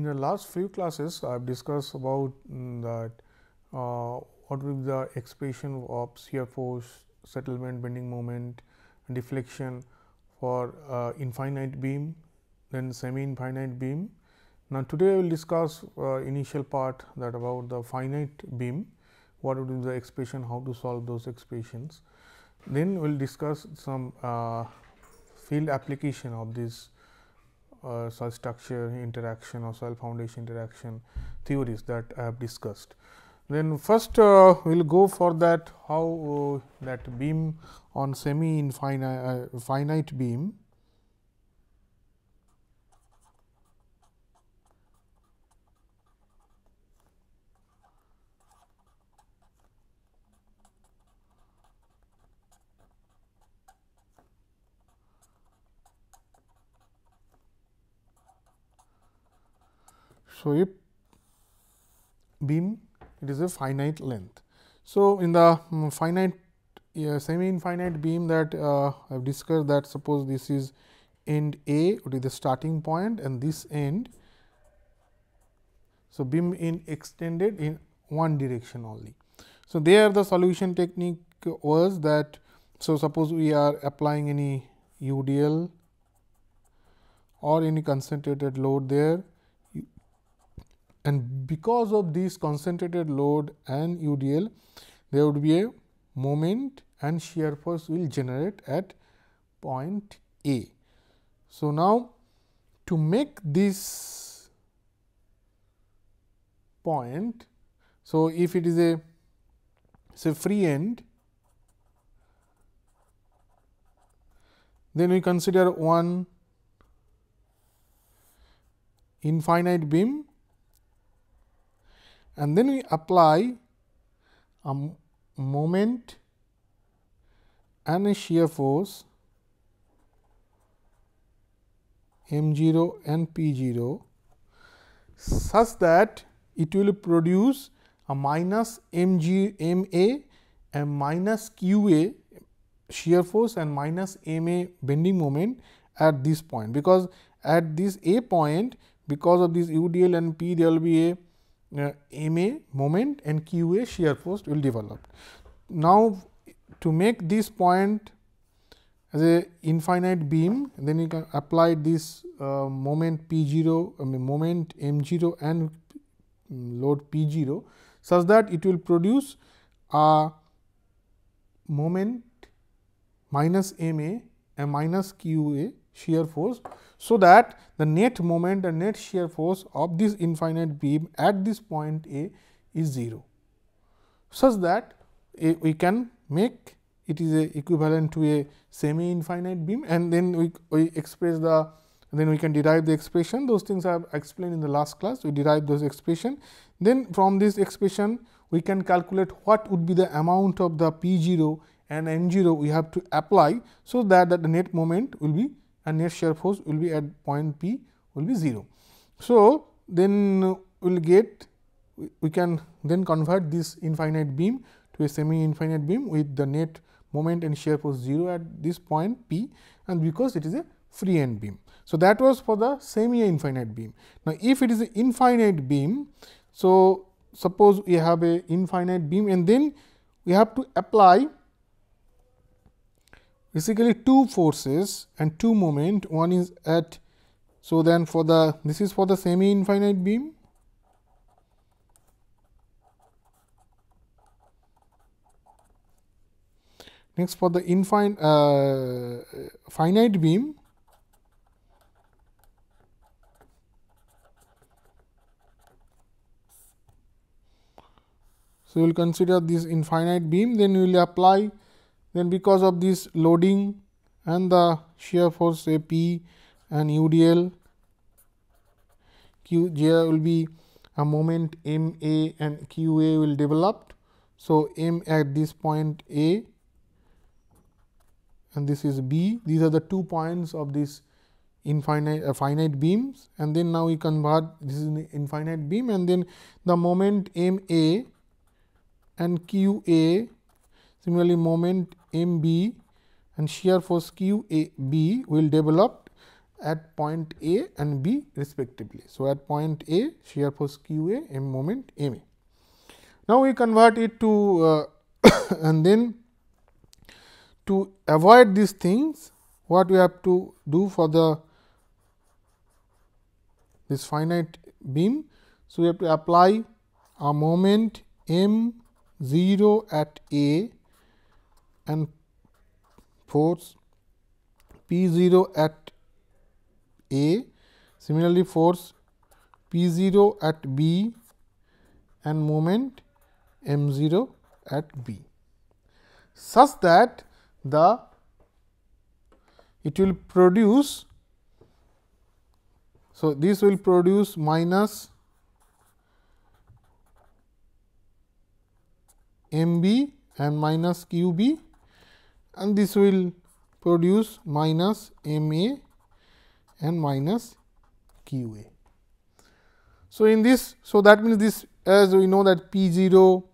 In the last few classes, I have discussed about mm, that uh, what will be the expression of shear force, settlement, bending moment, deflection for uh, infinite beam, then semi-infinite beam. Now, today I will discuss uh, initial part that about the finite beam, what would be the expression, how to solve those expressions. Then we will discuss some uh, field application of this uh, soil structure interaction or soil foundation interaction theories that I have discussed. Then first uh, we will go for that how uh, that beam on semi infinite uh, finite beam So, if beam it is a finite length. So, in the um, finite semi infinite beam that uh, I have discussed that suppose this is end A would be the starting point and this end. So, beam in extended in one direction only. So, there the solution technique was that. So, suppose we are applying any UDL or any concentrated load there and because of this concentrated load and UDL, there would be a moment and shear force will generate at point A. So, now to make this point, so if it is a say free end, then we consider one infinite beam and then we apply a moment and a shear force m 0 and p 0 such that it will produce a minus m g m a and minus q a shear force and minus m a bending moment at this point because at this a point because of this u d l and p there will be a uh, MA moment and QA shear force will develop. Now, to make this point as a infinite beam, then you can apply this uh, moment P 0, I mean moment M 0 and mm, load P 0, such that it will produce a moment minus M A and minus Q A shear force. So, that the net moment and net shear force of this infinite beam at this point A is 0, such that a, we can make it is a equivalent to a semi infinite beam and then we, we express the then we can derive the expression those things I have explained in the last class we derive those expression. Then from this expression we can calculate what would be the amount of the P 0 and N 0 we have to apply. So, that, that the net moment will be and net shear force will be at point P will be 0. So, then we will get we can then convert this infinite beam to a semi infinite beam with the net moment and shear force 0 at this point P and because it is a free end beam. So, that was for the semi infinite beam. Now, if it is an infinite beam, so suppose we have a infinite beam and then we have to apply basically two forces and two moment one is at so then for the this is for the semi infinite beam next for the infinite uh, finite beam so we will consider this infinite beam then we will apply then because of this loading and the shear force say P and UDL QJ will be a moment M A and Q A will developed. So, M at this point A and this is B these are the two points of this infinite uh, finite beams and then now we convert this is an infinite beam and then the moment M A and Q A similarly moment M B and shear force Q A B will develop at point A and B respectively. So, at point A shear force Q A M moment M A. Now, we convert it to uh, and then to avoid these things what we have to do for the this finite beam. So, we have to apply a moment m 0 at A and force P 0 at A. Similarly, force P 0 at B and moment m 0 at B such that the it will produce. So, this will produce minus m b and minus q b and this will produce minus m a and minus q a. So, in this so that means this as we know that p 0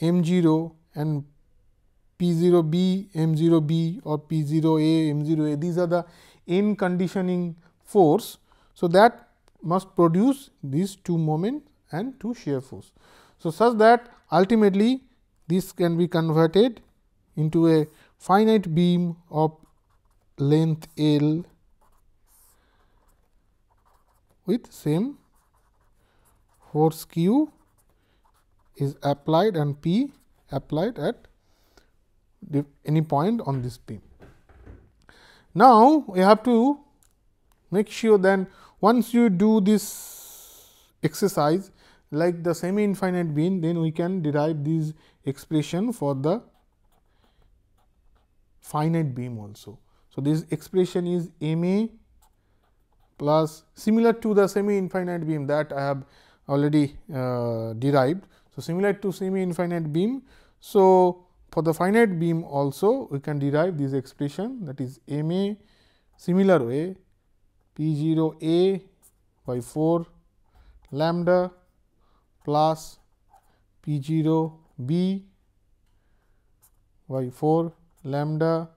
m 0 and p 0 b m 0 b or p 0 a m 0 a these are the in conditioning force. So, that must produce these two moment and two shear force. So, such that ultimately this can be converted into a finite beam of length L with same force Q is applied and P applied at any point on this beam. Now, we have to make sure then once you do this exercise like the semi infinite beam then we can derive this expression for the finite beam also. So, this expression is M A plus similar to the semi infinite beam that I have already uh, derived. So, similar to semi infinite beam. So, for the finite beam also we can derive this expression that is M A similar way P 0 A by 4 lambda plus P 0 B by 4 lambda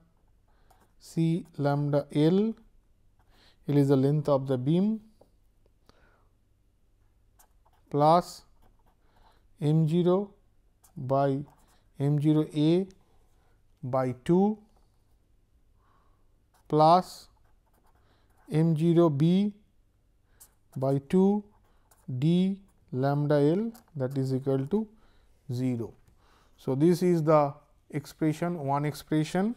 C lambda L. L is the length of the beam plus m 0 by m 0 a by 2 plus m 0 b by 2 d lambda L that is equal to 0. So, this is the expression one expression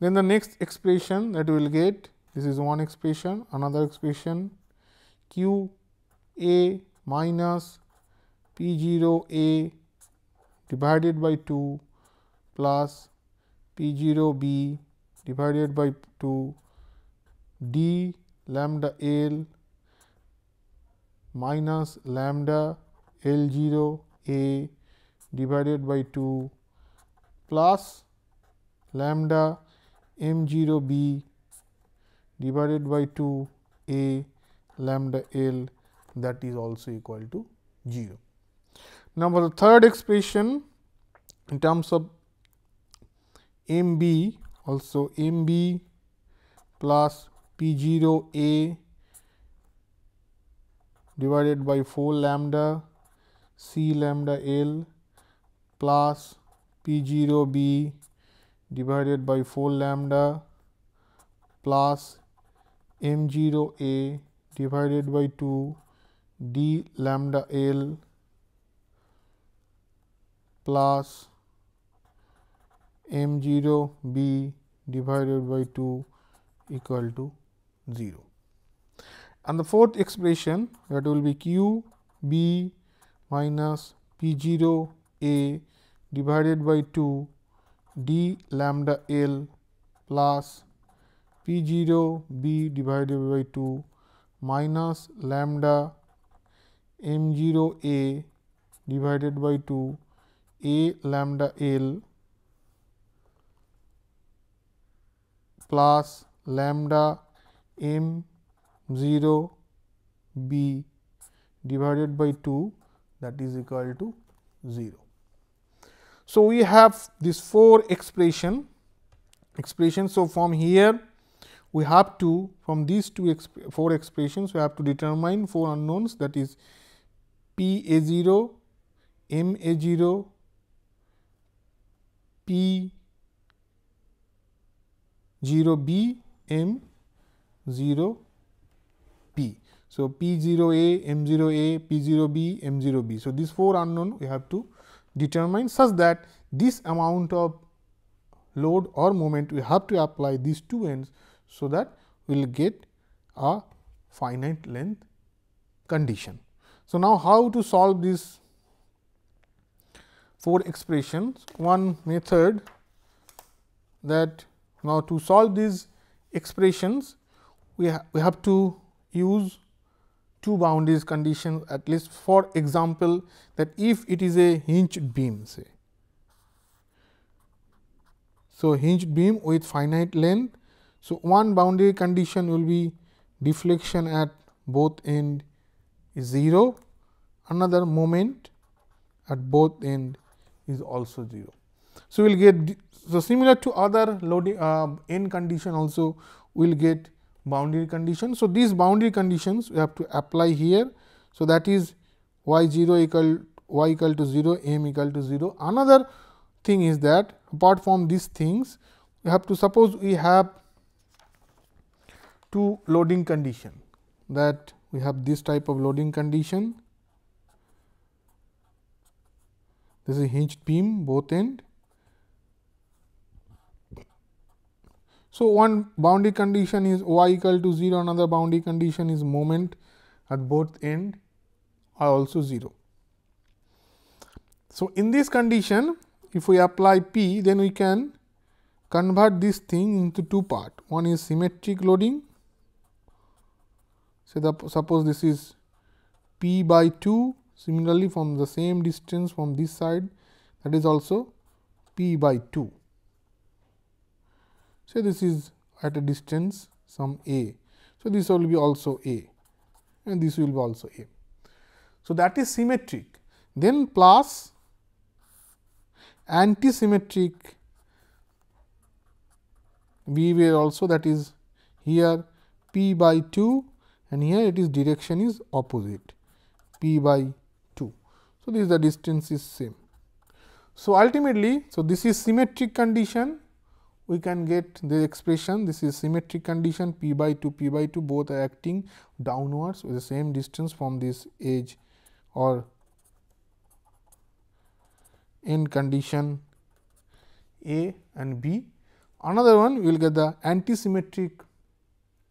then the next expression that we will get this is one expression another expression q a minus p 0 a divided by 2 plus p 0 b divided by 2 d lambda l minus lambda l 0 a divided by 2 plus lambda m 0 b divided by 2 a lambda l that is also equal to 0. Now, for the third expression in terms of m b also m b plus p 0 a divided by 4 lambda c lambda l plus p 0 b divided by 4 lambda plus m 0 a divided by 2 d lambda l plus m 0 b divided by 2 equal to 0. And the fourth expression that will be q b minus p 0 a divided by 2 d lambda l plus p 0 b divided by 2 minus lambda m 0 a divided by 2 a lambda l plus lambda m 0 b divided by 2 that is equal to 0. So, we have these four expression expression. So, from here we have to from these two exp four expressions we have to determine four unknowns that is P A 0, M A 0, P 0 B, M 0 P. So, P 0 A, M 0 A, P 0 B, M 0 B. So, these four unknown we have to determined such that this amount of load or moment we have to apply these two ends. So, that we will get a finite length condition. So, now how to solve these four expressions? One method that now to solve these expressions we, ha we have to use two boundaries conditions at least for example, that if it is a hinged beam say. So, hinged beam with finite length. So, one boundary condition will be deflection at both end is 0, another moment at both end is also 0. So, we will get so similar to other loading uh, end condition also we will get boundary condition. So, these boundary conditions we have to apply here. So, that is y 0 equal y equal to 0, m equal to 0. Another thing is that apart from these things, we have to suppose we have two loading condition that we have this type of loading condition. This is hinged beam both end So, one boundary condition is y equal to 0, another boundary condition is moment at both end are also 0. So, in this condition if we apply P then we can convert this thing into two part. One is symmetric loading. So, the, suppose this is P by 2 similarly from the same distance from this side that is also P by 2 say this is at a distance some a. So, this will be also a and this will be also a. So, that is symmetric then plus antisymmetric will also that is here p by 2 and here it is direction is opposite p by 2. So, this the distance is same. So, ultimately, so this is symmetric condition we can get the expression this is symmetric condition p by 2 p by 2 both are acting downwards with the same distance from this edge or in condition a and b. Another one we will get the antisymmetric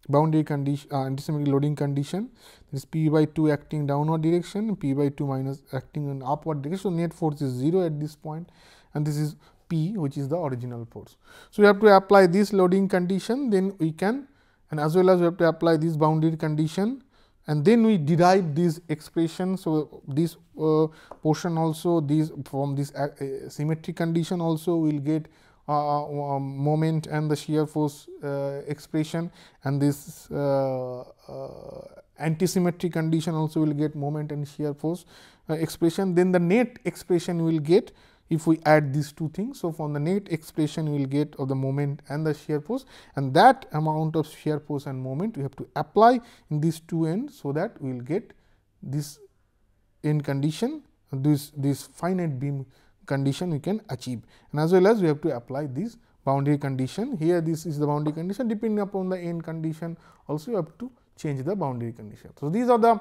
boundary condition uh, antisymmetric loading condition this p by 2 acting downward direction p by 2 minus acting in upward direction. So, net force is 0 at this point and this is P which is the original force. So, we have to apply this loading condition then we can and as well as we have to apply this boundary condition and then we derive this expression. So, this uh, portion also this from this uh, uh, symmetry condition also we will get uh, uh, moment and the shear force uh, expression and this antisymmetry condition also will get moment and shear force expression then the net expression will get if we add these two things. So, from the net expression we will get of the moment and the shear force and that amount of shear force and moment we have to apply in these two ends. So, that we will get this end condition this this finite beam condition we can achieve and as well as we have to apply this boundary condition here this is the boundary condition depending upon the end condition also you have to change the boundary condition. So, these are the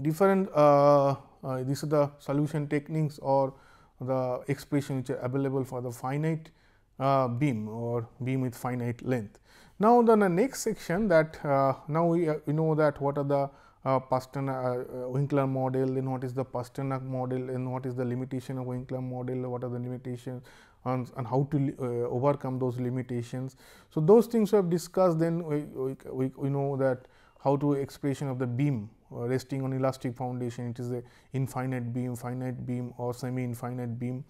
different uh, uh, these are the solution techniques or the expression which are available for the finite uh, beam or beam with finite length. Now, the next section that uh, now we, uh, we know that what are the uh, Pasternak uh, uh, Winkler model, then what is the Pasternak model and what is the limitation of Winkler model, what are the limitations and, how to uh, overcome those limitations. So, those things we have discussed then we, we, we know that how to expression of the beam uh, resting on elastic foundation, it is a infinite beam, finite beam or semi infinite beam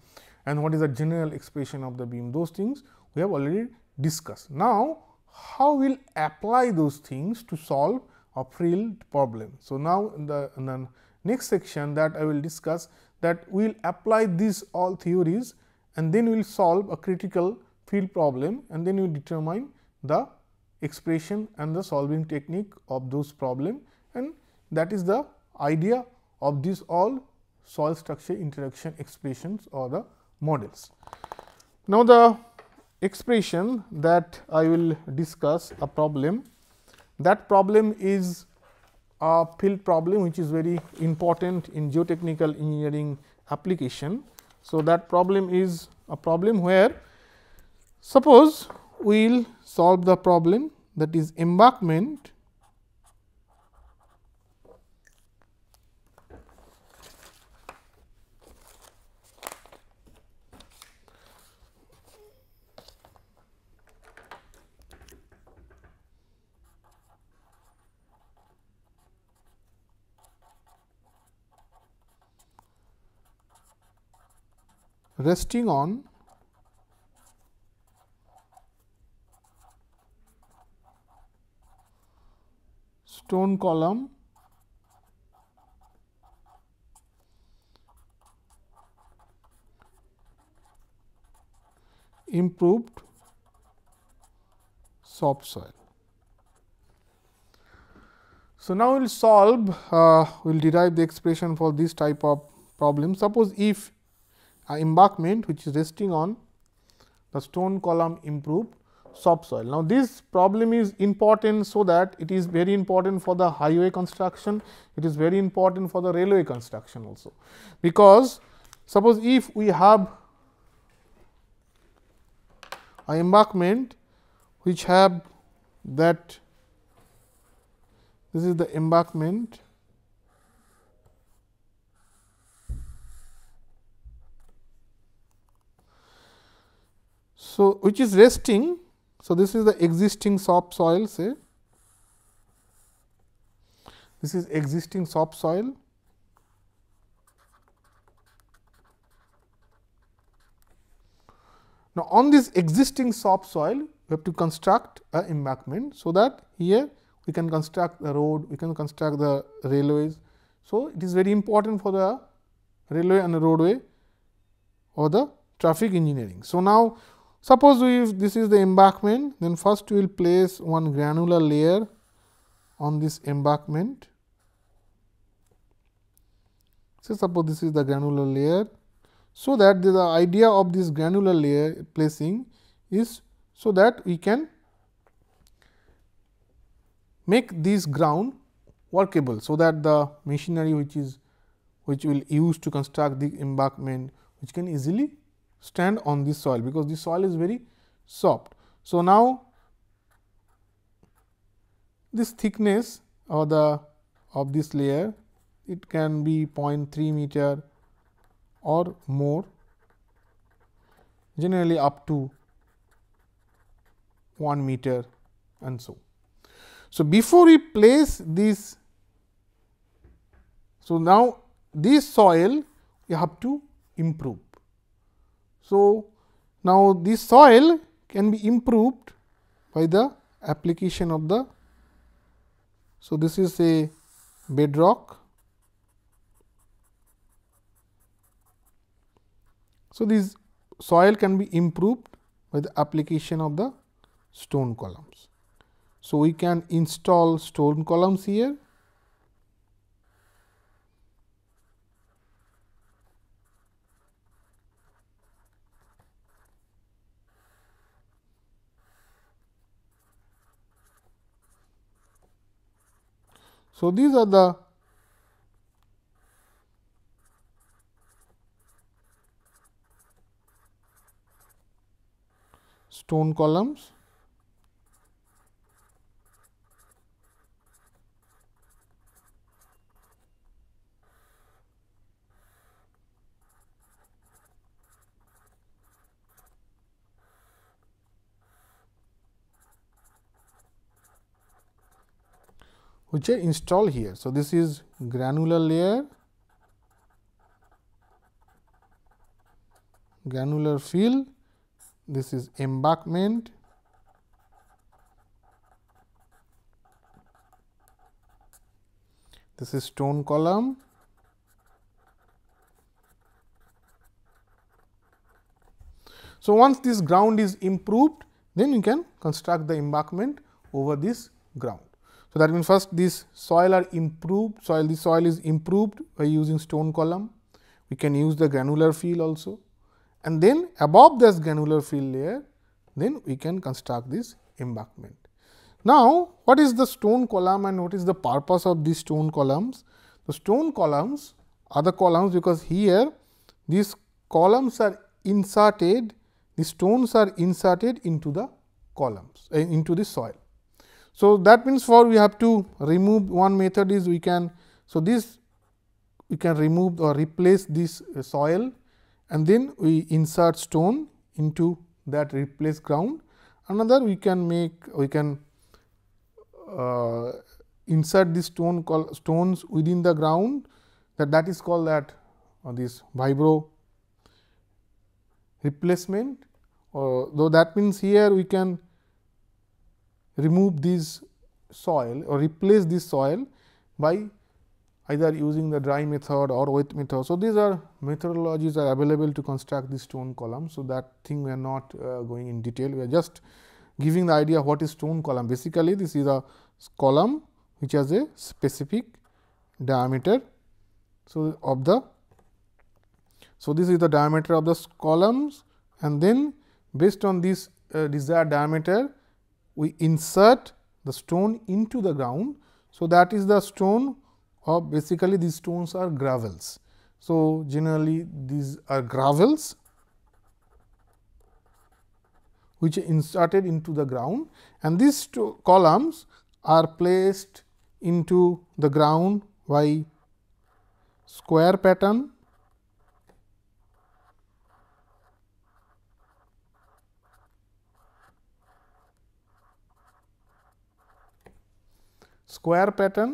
and what is the general expression of the beam, those things we have already discussed. Now, how we will apply those things to solve a field problem. So, now in the, in the next section that I will discuss that we will apply these all theories and then we will solve a critical field problem and then you determine the expression and the solving technique of those problem that is the idea of these all soil structure interaction expressions or the models. Now, the expression that I will discuss a problem that problem is a field problem which is very important in geotechnical engineering application. So, that problem is a problem where suppose we will solve the problem that is embankment resting on stone column improved soft soil. So, now we will solve, uh, we will derive the expression for this type of problem. Suppose if uh, embankment which is resting on the stone column improved subsoil. Now, this problem is important, so that it is very important for the highway construction, it is very important for the railway construction also. Because suppose if we have a embankment which have that this is the embankment So, which is resting. So, this is the existing soft soil say this is existing soft soil. Now, on this existing soft soil, we have to construct an embankment. So, that here we can construct the road, we can construct the railways. So, it is very important for the railway and the roadway or the traffic engineering. So, now Suppose if this is the embankment, then first we will place one granular layer on this embankment. So, suppose this is the granular layer. So, that the idea of this granular layer placing is so that we can make this ground workable. So, that the machinery which is which will use to construct the embankment which can easily stand on this soil because the soil is very soft. So, now this thickness or the of this layer it can be 0.3 meter or more generally up to 1 meter and so. So, before we place this, so now this soil you have to improve. So, now this soil can be improved by the application of the. So, this is a bedrock. So, this soil can be improved by the application of the stone columns. So, we can install stone columns here So, these are the stone columns which are installed here. So, this is granular layer, granular fill, this is embankment, this is stone column, So, once this ground is improved, then you can construct the embankment over this ground. So, that means first this soil are improved, soil this soil is improved by using stone column. We can use the granular fill also and then above this granular fill layer then we can construct this embankment. Now, what is the stone column and what is the purpose of these stone columns? The stone columns are the columns because here these columns are inserted, the stones are inserted into the columns uh, into the soil. So, that means for we have to remove one method is we can. So, this we can remove or replace this uh, soil and then we insert stone into that replaced ground. Another we can make we can uh, insert this stone called stones within the ground that that is called that uh, this vibro replacement or uh, though that means here we can remove this soil or replace this soil by either using the dry method or wet method. So, these are methodologies are available to construct the stone column. So, that thing we are not uh, going in detail, we are just giving the idea what is stone column. Basically, this is a column which has a specific diameter. So, of the so this is the diameter of the columns and then based on this uh, desired diameter we insert the stone into the ground. So, that is the stone or basically these stones are gravels. So, generally these are gravels which are inserted into the ground and these two columns are placed into the ground by square pattern square pattern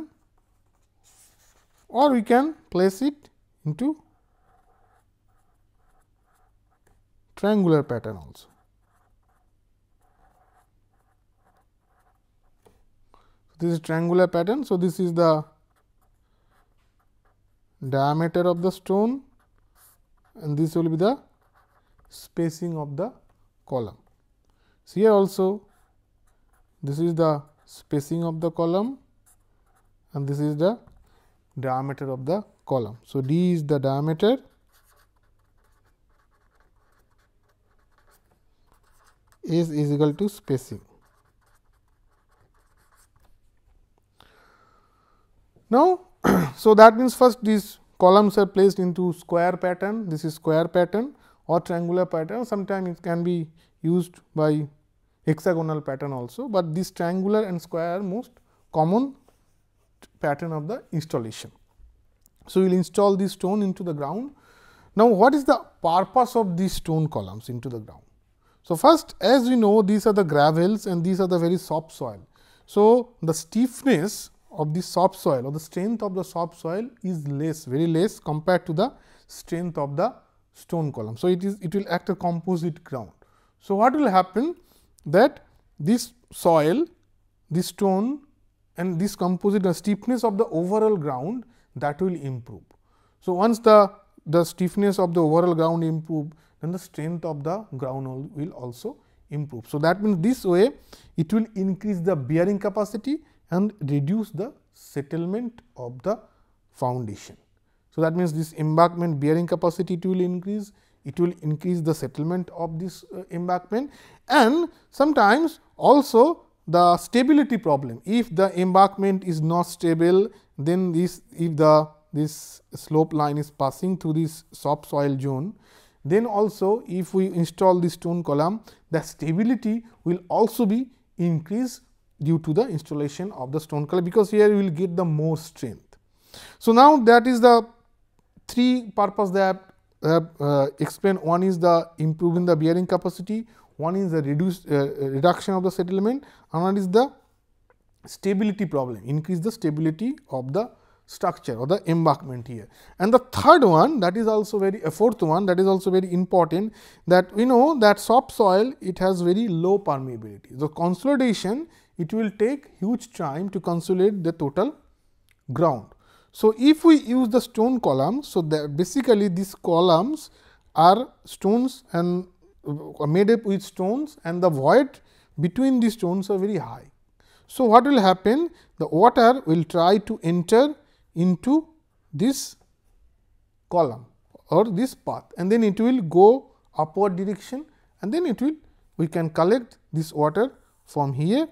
or we can place it into triangular pattern also. This is triangular pattern. So, this is the diameter of the stone and this will be the spacing of the column. So, here also this is the spacing of the column and this is the diameter of the column. So, d is the diameter s is equal to spacing. Now, so that means first these columns are placed into square pattern, this is square pattern or triangular pattern, sometimes it can be used by hexagonal pattern also, but this triangular and square are most common pattern of the installation. So, we will install this stone into the ground. Now, what is the purpose of these stone columns into the ground? So, first as we know these are the gravels and these are the very soft soil. So, the stiffness of the soft soil or the strength of the soft soil is less very less compared to the strength of the stone column. So, it is it will act a composite ground. So, what will happen that this soil this stone and this composite the stiffness of the overall ground that will improve. So, once the, the stiffness of the overall ground improve, then the strength of the ground will also improve. So, that means, this way it will increase the bearing capacity and reduce the settlement of the foundation. So, that means, this embankment bearing capacity it will increase, it will increase the settlement of this uh, embankment and sometimes also the stability problem. If the embankment is not stable, then this if the this slope line is passing through this soft soil zone, then also if we install this stone column, the stability will also be increased due to the installation of the stone column, because here we will get the more strength. So, now that is the three purpose that I uh, have uh, explained. One is the improving the bearing capacity, one is the uh, uh, reduction of the settlement, another is the stability problem, increase the stability of the structure or the embankment here. And the third one that is also very, a uh, fourth one that is also very important that we know that soft soil it has very low permeability. The consolidation it will take huge time to consolidate the total ground. So, if we use the stone columns, so that basically these columns are stones and uh, made up with stones and the void between these stones are very high. So, what will happen? The water will try to enter into this column or this path and then it will go upward direction and then it will we can collect this water from here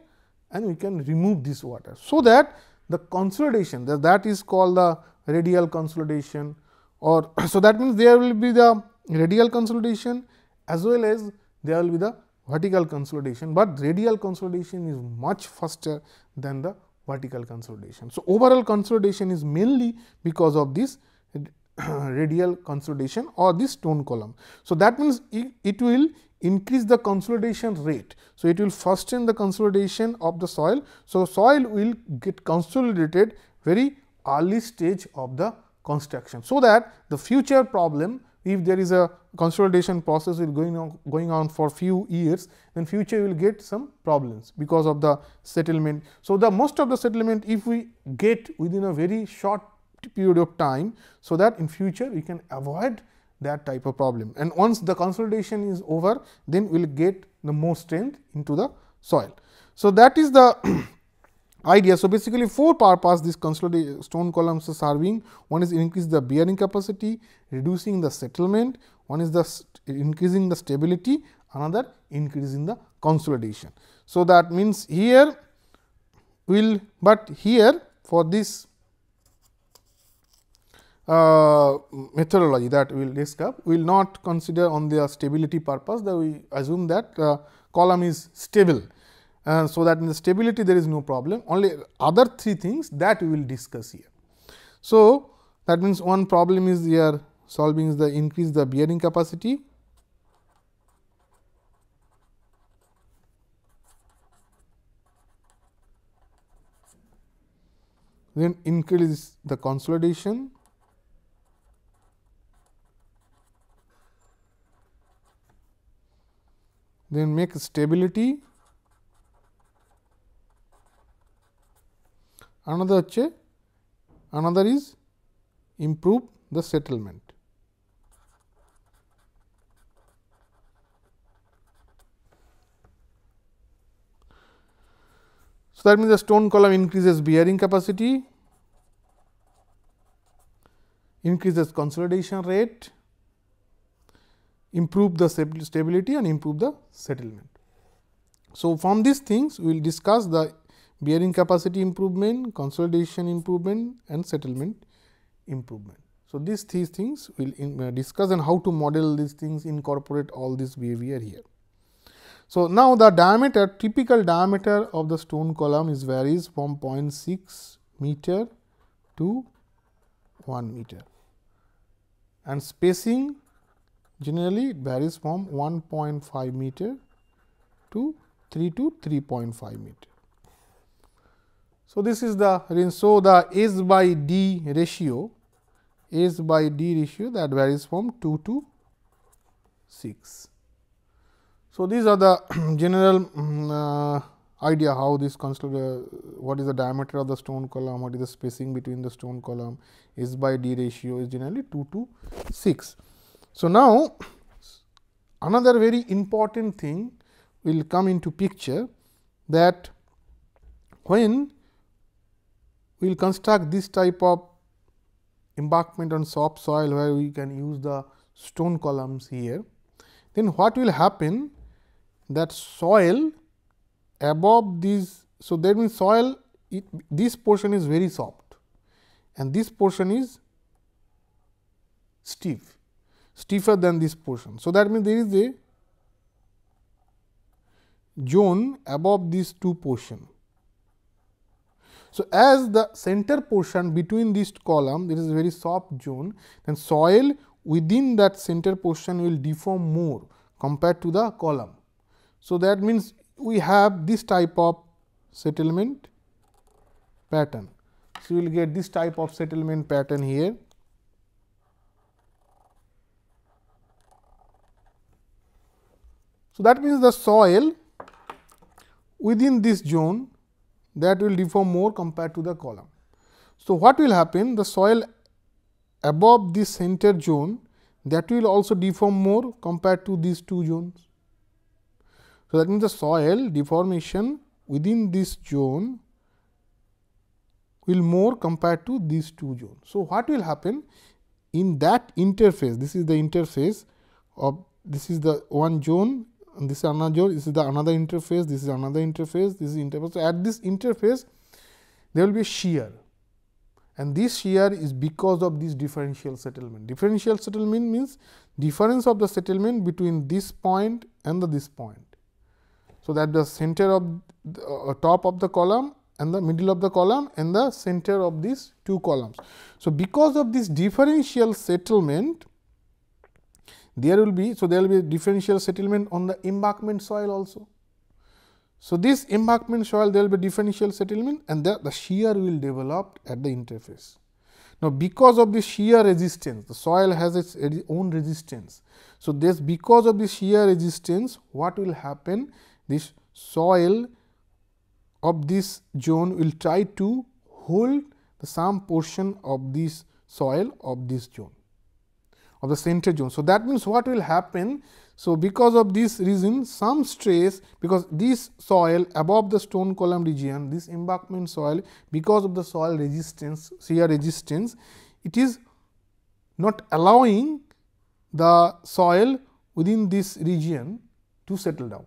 and we can remove this water. So, that the consolidation that, that is called the radial consolidation or so that means there will be the radial consolidation as well as there will be the vertical consolidation, but radial consolidation is much faster than the vertical consolidation. So, overall consolidation is mainly because of this radial consolidation or this stone column. So, that means it will increase the consolidation rate. So, it will fasten the consolidation of the soil. So, soil will get consolidated very early stage of the construction. So, that the future problem if there is a consolidation process will going on going on for few years then future will get some problems because of the settlement. So, the most of the settlement if we get within a very short period of time. So, that in future we can avoid that type of problem and once the consolidation is over then we will get the more strength into the soil. So, that is the idea. So, basically four power this these consolidated stone columns are serving. One is increase the bearing capacity, reducing the settlement, one is the increasing the stability, another increasing the consolidation. So, that means here will, but here for this uh, methodology that we will discuss, we will not consider on the stability purpose that we assume that uh, column is stable so that in the stability there is no problem only other three things that we will discuss here. So, that means one problem is here solving is the increase the bearing capacity then increase the consolidation then make stability another হচ্ছে another is improve the settlement. So, that means the stone column increases bearing capacity, increases consolidation rate, improve the stability and improve the settlement. So, from these things we will discuss the bearing capacity improvement, consolidation improvement and settlement improvement. So, these three things we will uh, discuss and how to model these things incorporate all this behavior here. So, now the diameter typical diameter of the stone column is varies from 0.6 meter to 1 meter and spacing generally varies from 1.5 meter to 3 to 3.5 meter. So, this is the so the S by D ratio S by D ratio that varies from 2 to 6. So, these are the general mm, uh, idea how this uh, what is the diameter of the stone column, what is the spacing between the stone column, S by D ratio is generally 2 to 6. So, now another very important thing will come into picture that when we will construct this type of embankment on soft soil where we can use the stone columns here. Then what will happen that soil above these, so that means soil it, this portion is very soft and this portion is stiff, stiffer than this portion. So, that means there is a zone above these two portions. So, as the center portion between this column there is very soft zone then soil within that center portion will deform more compared to the column. So, that means we have this type of settlement pattern. So, you will get this type of settlement pattern here. So, that means the soil within this zone that will deform more compared to the column. So, what will happen? The soil above this center zone that will also deform more compared to these two zones. So, that means the soil deformation within this zone will more compared to these two zones. So, what will happen in that interface? This is the interface of this is the one zone this is another this is the another interface this is another interface this is interface so at this interface there will be shear and this shear is because of this differential settlement differential settlement means difference of the settlement between this point and the this point so that the center of the uh, top of the column and the middle of the column and the center of these two columns so because of this differential settlement there will be, so there will be differential settlement on the embankment soil also. So, this embankment soil there will be differential settlement and the, the shear will develop at the interface. Now, because of this shear resistance, the soil has its own resistance. So, this because of this shear resistance, what will happen? This soil of this zone will try to hold the some portion of this soil of this zone of the center zone, So, that means what will happen? So, because of this reason some stress because this soil above the stone column region this embankment soil because of the soil resistance shear resistance it is not allowing the soil within this region to settle down.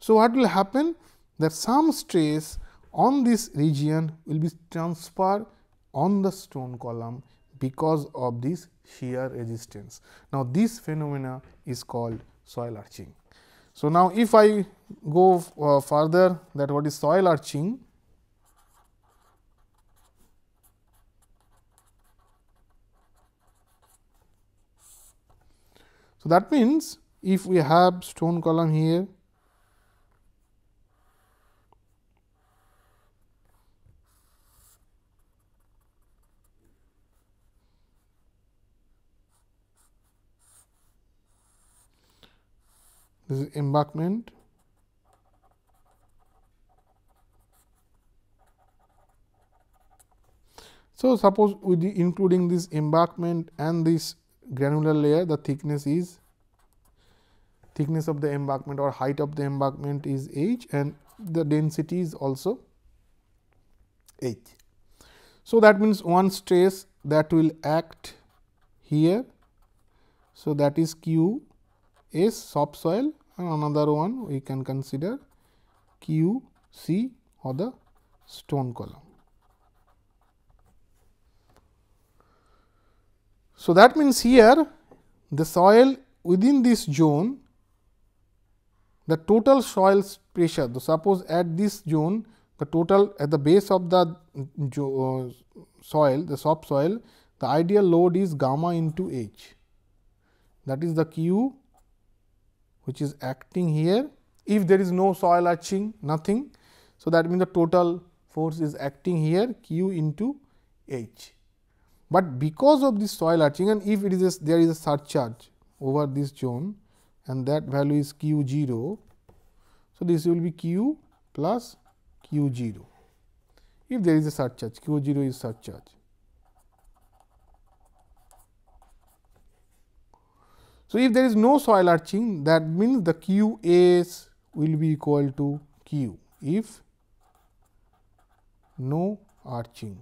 So, what will happen that some stress on this region will be transferred on the stone column because of this shear resistance. Now, this phenomena is called soil arching. So, now if I go uh, further that what is soil arching, So, that means if we have stone column here This is embankment. So, suppose with the including this embankment and this granular layer the thickness is thickness of the embankment or height of the embankment is h and the density is also h. So, that means one stress that will act here. So, that is q s subsoil and another one we can consider Q C or the stone column. So, that means here the soil within this zone the total soil pressure. So, suppose at this zone the total at the base of the uh, soil the soft soil the ideal load is gamma into H that is the Q which is acting here if there is no soil arching nothing. So, that means the total force is acting here q into h. But because of this soil arching and if it is a, there is a surcharge over this zone and that value is q 0. So, this will be q plus q 0 if there is a surcharge q 0 is surcharge. So, if there is no soil arching that means the q s will be equal to q if no arching.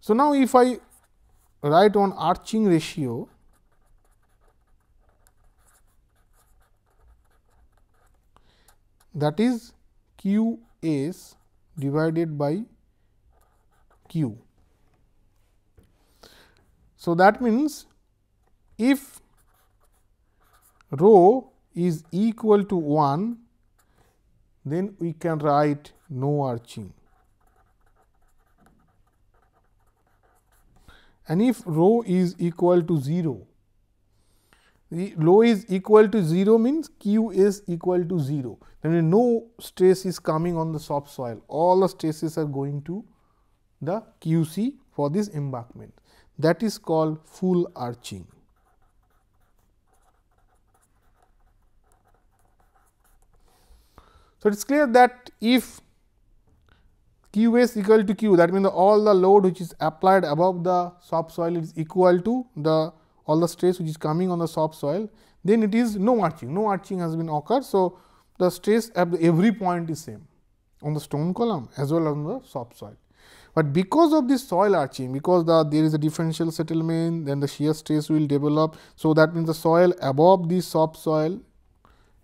So, now if I write on arching ratio that is q s divided by q so, that means if rho is equal to 1, then we can write no arching. And if rho is equal to 0, the rho is equal to 0 means q is equal to 0. Then no stress is coming on the soft soil, all the stresses are going to the q c for this embankment that is called full arching. So, it is clear that if q is equal to q that means the all the load which is applied above the soft soil is equal to the all the stress which is coming on the soft soil then it is no arching no arching has been occurred. So, the stress at every point is same on the stone column as well as on the soft soil. But because of this soil arching, because the, there is a differential settlement, then the shear stress will develop. So, that means the soil above the subsoil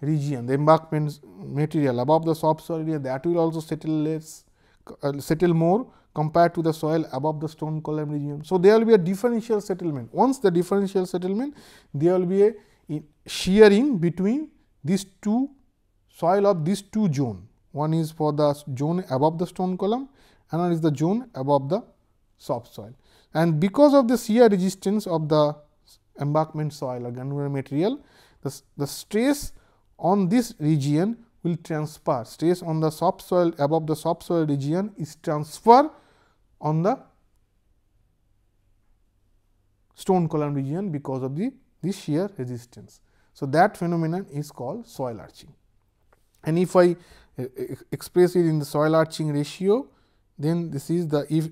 region, the embankment material above the subsoil area that will also settle less, uh, settle more compared to the soil above the stone column region. So, there will be a differential settlement. Once the differential settlement, there will be a shearing between these two soil of these two zone. One is for the zone above the stone column another is the zone above the soft soil. And because of the shear resistance of the embankment soil or granular material, the, the stress on this region will transfer, stress on the soft soil above the soft soil region is transfer on the stone column region because of the, the shear resistance. So, that phenomenon is called soil arching. And if I uh, express it in the soil arching ratio, then this is the if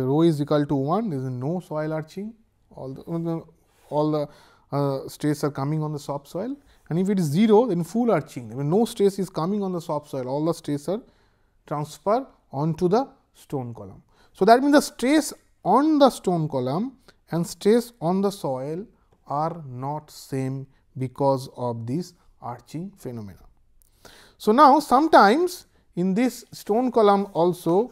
rho is equal to 1 there is no soil arching all the all the uh, stress are coming on the soft soil and if it is 0 then full arching I mean, no stress is coming on the soft soil all the stress are transfer onto the stone column. So, that means the stress on the stone column and stress on the soil are not same because of this arching phenomena. So, now sometimes in this stone column also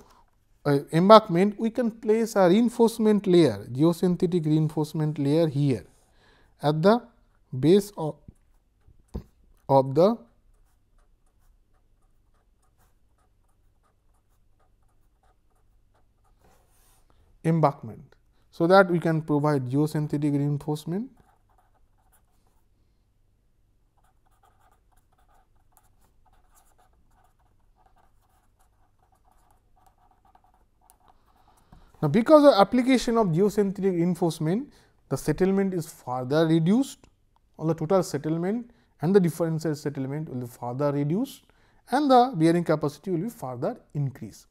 uh, embankment, we can place a reinforcement layer, geosynthetic reinforcement layer here at the base of, of the embankment. So, that we can provide geosynthetic reinforcement Now, because of application of geosynthetic reinforcement, the settlement is further reduced or the total settlement and the differential settlement will be further reduced and the bearing capacity will be further increased.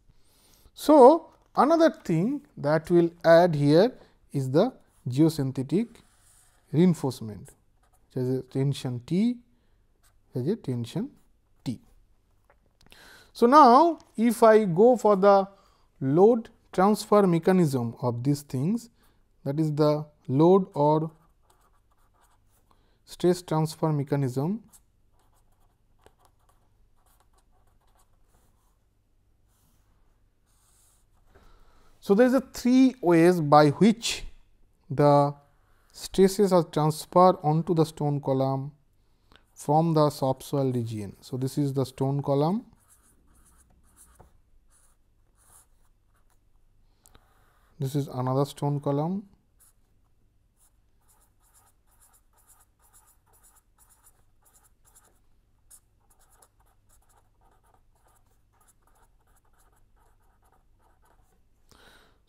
So, another thing that will add here is the geosynthetic reinforcement which is a tension T which is a tension T. So, now if I go for the load transfer mechanism of these things that is the load or stress transfer mechanism So, there is a three ways by which the stresses are transferred onto the stone column from the subsoil region. So, this is the stone column this is another stone column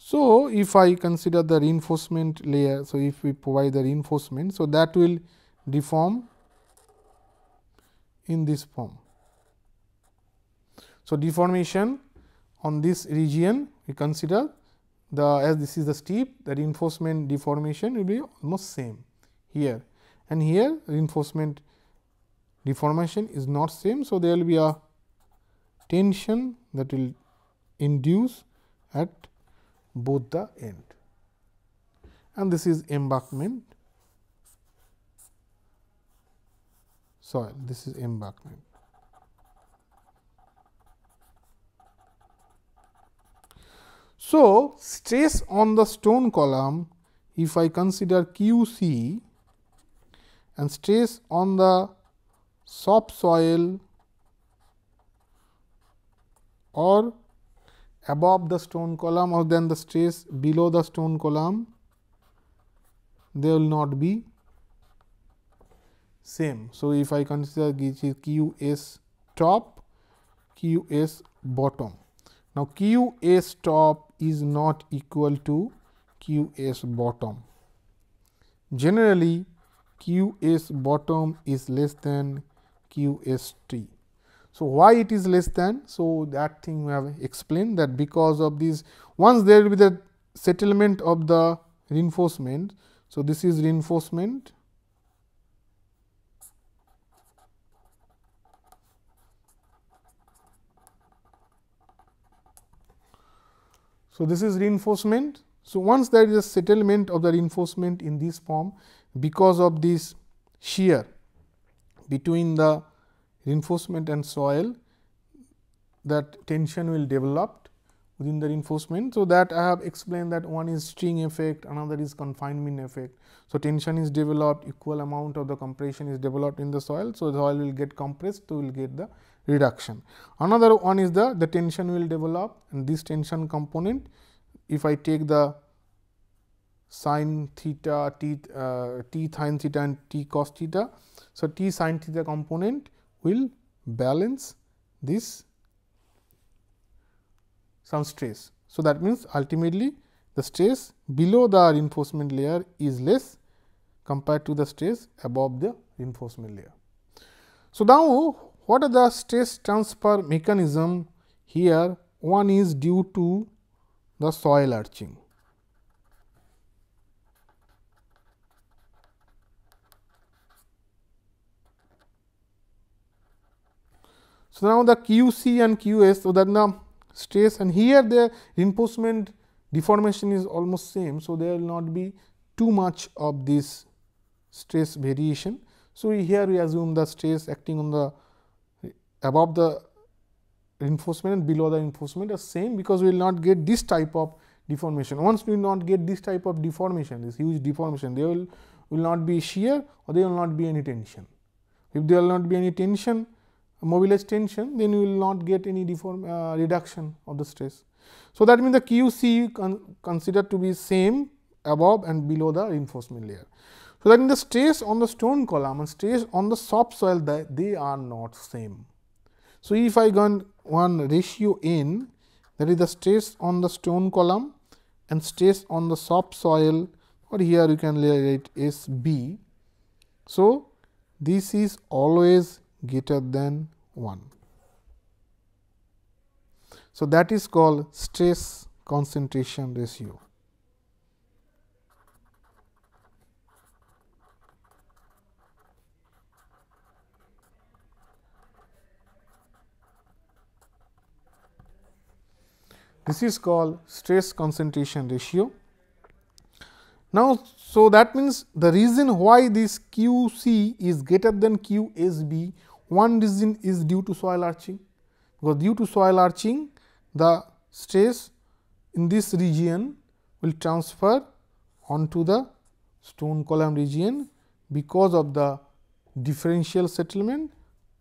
So, if I consider the reinforcement layer, so if we provide the reinforcement, so that will deform in this form. So, deformation on this region we consider the as this is the steep the reinforcement deformation will be almost same here and here reinforcement deformation is not same. So, there will be a tension that will induce at both the end and this is embankment soil this is embankment. So, stress on the stone column if I consider QC and stress on the soft soil or above the stone column or then the stress below the stone column they will not be same. So, if I consider QS top QS bottom. Now, QS top is not equal to QS bottom. Generally, QS bottom is less than QST. So, why it is less than? So, that thing we have explained that because of this once there will be the settlement of the reinforcement. So, this is reinforcement So, this is reinforcement. So, once there is a settlement of the reinforcement in this form because of this shear between the reinforcement and soil that tension will develop within the reinforcement. So, that I have explained that one is string effect, another is confinement effect. So, tension is developed equal amount of the compression is developed in the soil. So, the soil will get compressed, so will get the reduction. Another one is the, the tension will develop and this tension component if I take the sine theta t, uh, t sin theta and t cos theta. So, t sin theta component will balance this some stress. So, that means ultimately the stress below the reinforcement layer is less compared to the stress above the reinforcement layer. So, now what are the stress transfer mechanism here? One is due to the soil arching. So, now the QC and QS, so that the stress and here the reinforcement deformation is almost same. So, there will not be too much of this stress variation. So, here we assume the stress acting on the above the reinforcement and below the reinforcement are same because we will not get this type of deformation. Once we will not get this type of deformation, this huge deformation, there will, will not be shear or there will not be any tension. If there will not be any tension, mobilized tension, then you will not get any deform uh, reduction of the stress. So, that means the QC con considered to be same above and below the reinforcement layer. So, that means the stress on the stone column and stress on the soft soil they are not same. So, if I got one ratio n that is the stress on the stone column and stress on the soft soil or here you can write S B. So, this is always greater than 1. So, that is called stress concentration ratio. This is called stress concentration ratio. Now, so that means the reason why this QC is greater than QSB, one reason is due to soil arching, because due to soil arching the stress in this region will transfer onto the stone column region because of the differential settlement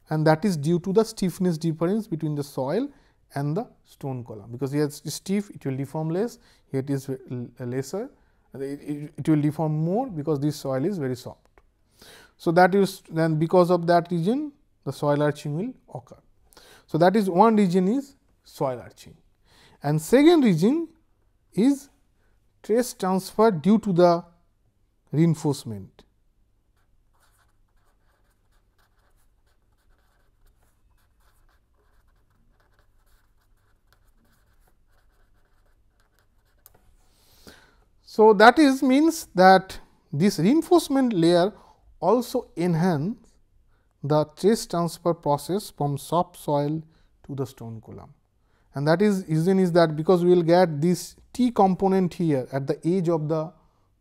and that is due to the stiffness difference between the soil and the stone column, because here it is stiff it will deform less, here it is lesser it, will deform more because this soil is very soft. So, that is then because of that region the soil arching will occur. So, that is one region is soil arching and second region is stress transfer due to the reinforcement. So, that is means that this reinforcement layer also enhance the stress transfer process from soft soil to the stone column. And that is reason is that because we will get this T component here at the edge of the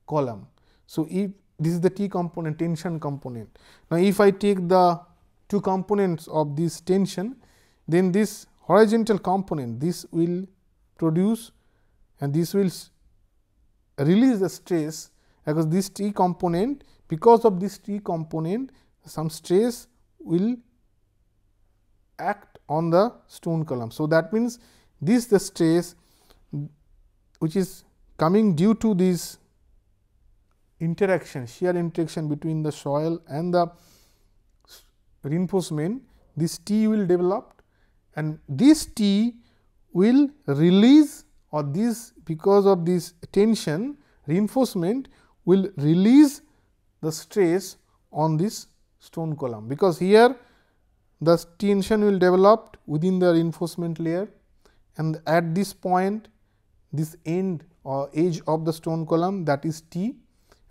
column. So, if this is the T component tension component. Now, if I take the two components of this tension, then this horizontal component this will produce and this will release the stress because this T component because of this T component some stress will act on the stone column. So, that means, this the stress which is coming due to this interaction shear interaction between the soil and the reinforcement this T will develop and this T will release or this, because of this tension reinforcement will release the stress on this stone column, because here the tension will develop within the reinforcement layer and at this point this end or edge of the stone column that is T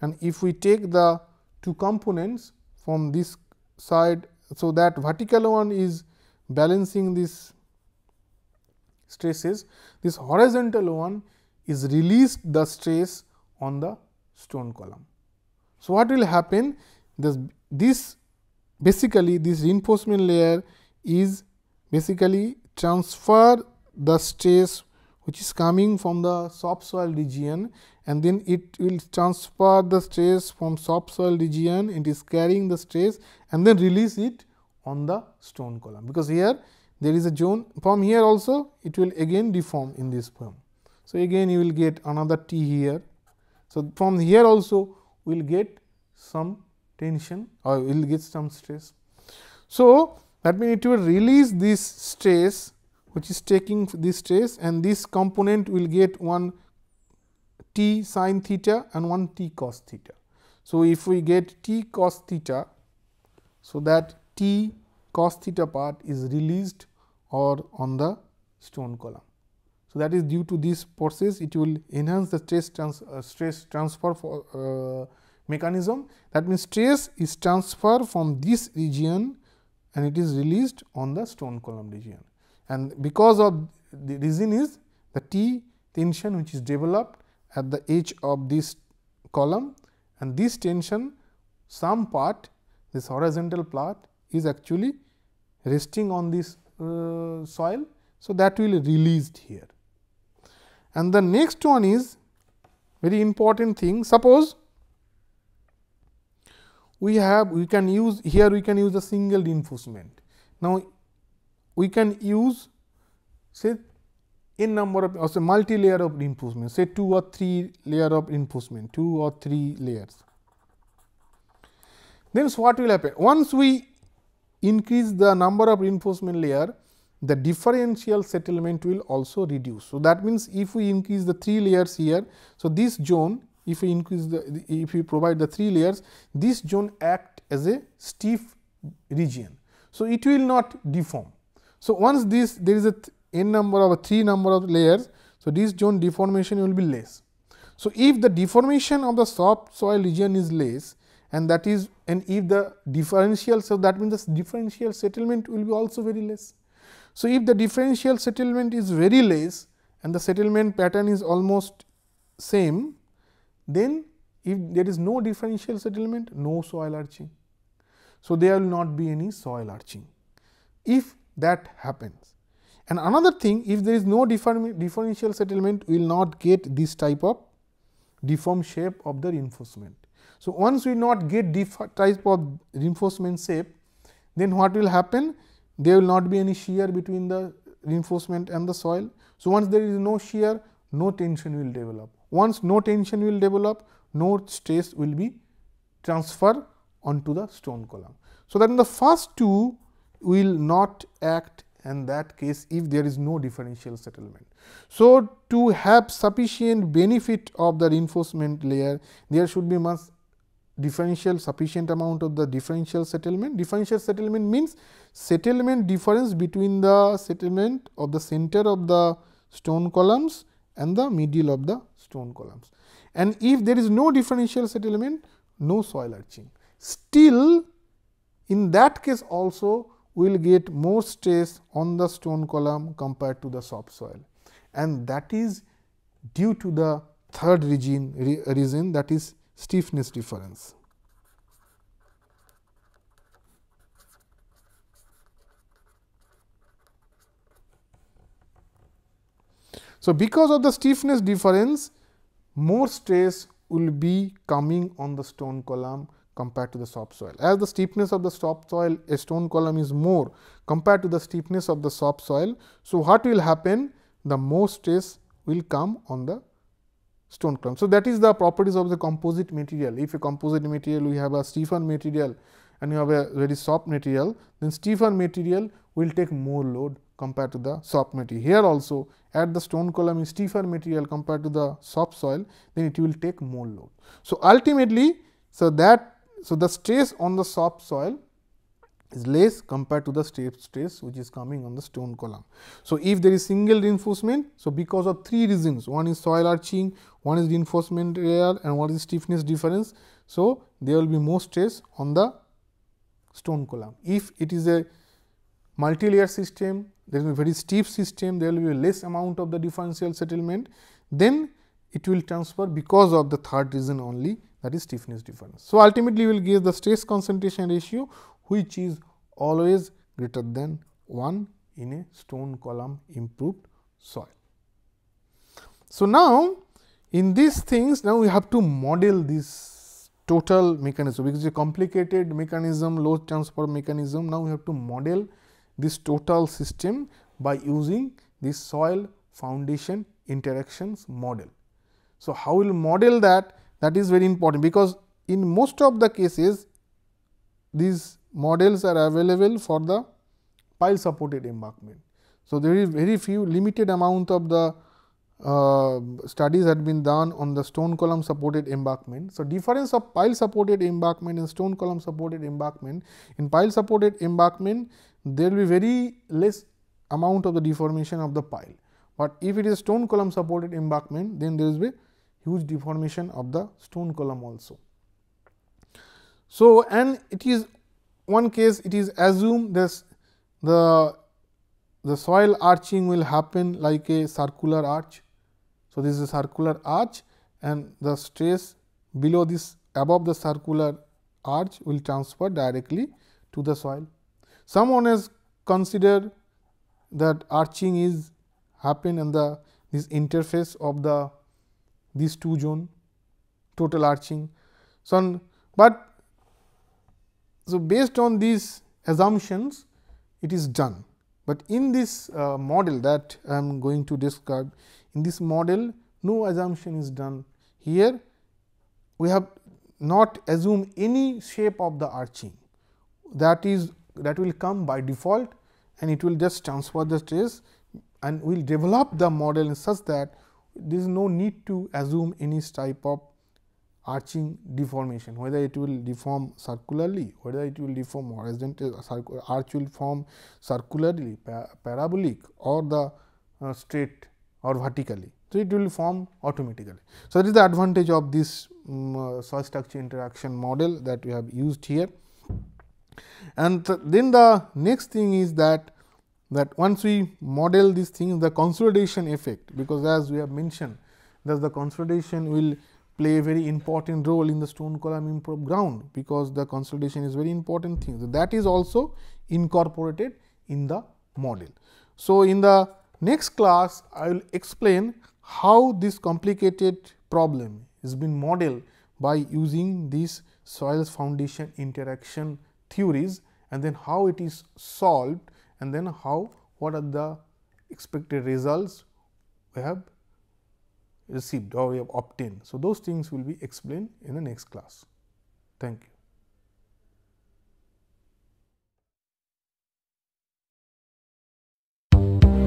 and if we take the two components from this side. So, that vertical one is balancing this stresses, this horizontal one is released the stress on the stone column. So, what will happen? This, this basically this reinforcement layer is basically transfer the stress which is coming from the soft soil region and then it will transfer the stress from soft soil region, it is carrying the stress and then release it on the stone column. Because here there is a zone from here also it will again deform in this form. So, again you will get another T here. So, from here also we will get some tension or we will get some stress. So, that means it will release this stress which is taking this stress and this component will get one t sine theta and one t cos theta. So, if we get t cos theta, so that t cos theta part is released or on the stone column. So, that is due to this process it will enhance the stress, trans, uh, stress transfer for, uh, mechanism that means stress is transferred from this region and it is released on the stone column region. And because of the reason is the T tension which is developed at the edge of this column and this tension some part this horizontal part is actually resting on this uh, soil. So, that will released here. And the next one is very important thing. Suppose we have we can use here we can use a single reinforcement. Now, we can use say n number of also multi layer of reinforcement say 2 or 3 layer of reinforcement 2 or 3 layers. Then what will happen once we increase the number of reinforcement layer, the differential settlement will also reduce. So, that means, if we increase the 3 layers here, so this zone if we increase the if we provide the 3 layers, this zone act as a stiff region. So, it will not deform. So, once this there is a n number of 3 number of layers, so this zone deformation will be less. So, if the deformation of the soft soil region is less, and that is and if the differential. So, that means the differential settlement will be also very less. So, if the differential settlement is very less and the settlement pattern is almost same, then if there is no differential settlement, no soil arching. So, there will not be any soil arching if that happens. And another thing if there is no differential settlement, we will not get this type of deformed shape of the reinforcement. So, once we not get this type of reinforcement shape, then what will happen? There will not be any shear between the reinforcement and the soil. So, once there is no shear, no tension will develop. Once no tension will develop, no stress will be transferred onto the stone column. So, that the first two will not act and that case if there is no differential settlement. So, to have sufficient benefit of the reinforcement layer, there should be much differential sufficient amount of the differential settlement. Differential settlement means settlement difference between the settlement of the center of the stone columns and the middle of the stone columns. And if there is no differential settlement, no soil arching. Still, in that case also we will get more stress on the stone column compared to the soft soil. And that is due to the third region, re, reason that is stiffness difference. So, because of the stiffness difference, more stress will be coming on the stone column compared to the soft soil. As the stiffness of the soft soil, a stone column is more compared to the stiffness of the soft soil. So, what will happen? The more stress will come on the stone clump. So, that is the properties of the composite material. If a composite material we have a stiffer material and you have a very soft material, then stiffer material will take more load compared to the soft material. Here also at the stone column is stiffer material compared to the soft soil, then it will take more load. So, ultimately, so that so the stress on the soft soil is less compared to the stress stress which is coming on the stone column. So, if there is single reinforcement, so because of three reasons one is soil arching, one is reinforcement layer and one is stiffness difference. So, there will be more stress on the stone column. If it is a multi-layer system, there will be very steep system, there will be less amount of the differential settlement, then it will transfer because of the third reason only that is stiffness difference. So, ultimately we will give the stress concentration ratio which is always greater than 1 in a stone column improved soil. So, now in these things now we have to model this total mechanism because a complicated mechanism load transfer mechanism now we have to model this total system by using this soil foundation interactions model. So, how will model that that is very important because in most of the cases these models are available for the pile supported embankment. So, there is very few limited amount of the uh, studies had been done on the stone column supported embankment. So, difference of pile supported embankment and stone column supported embankment. In pile supported embankment, there will be very less amount of the deformation of the pile, but if it is stone column supported embankment, then there will be huge deformation of the stone column also. So, and it is one case it is assumed this the the soil arching will happen like a circular arch. So, this is a circular arch and the stress below this above the circular arch will transfer directly to the soil. Someone has considered that arching is happen in the this interface of the these two zone total arching. So, but so, based on these assumptions it is done, but in this uh, model that I am going to describe in this model no assumption is done here we have not assume any shape of the arching that is that will come by default and it will just transfer the stress and we will develop the model in such that there is no need to assume any type of arching deformation whether it will deform circularly whether it will deform horizontal arch will form circularly parabolic or the uh, straight or vertically. So, it will form automatically. So, that is the advantage of this um, uh, soil structure interaction model that we have used here. And th then the next thing is that that once we model these things the consolidation effect because as we have mentioned that the consolidation will play a very important role in the stone column improbe ground because the consolidation is very important thing. That is also incorporated in the model. So, in the next class I will explain how this complicated problem has been modeled by using these soils foundation interaction theories and then how it is solved and then how what are the expected results we have received or we have obtained. So, those things will be explained in the next class. Thank you.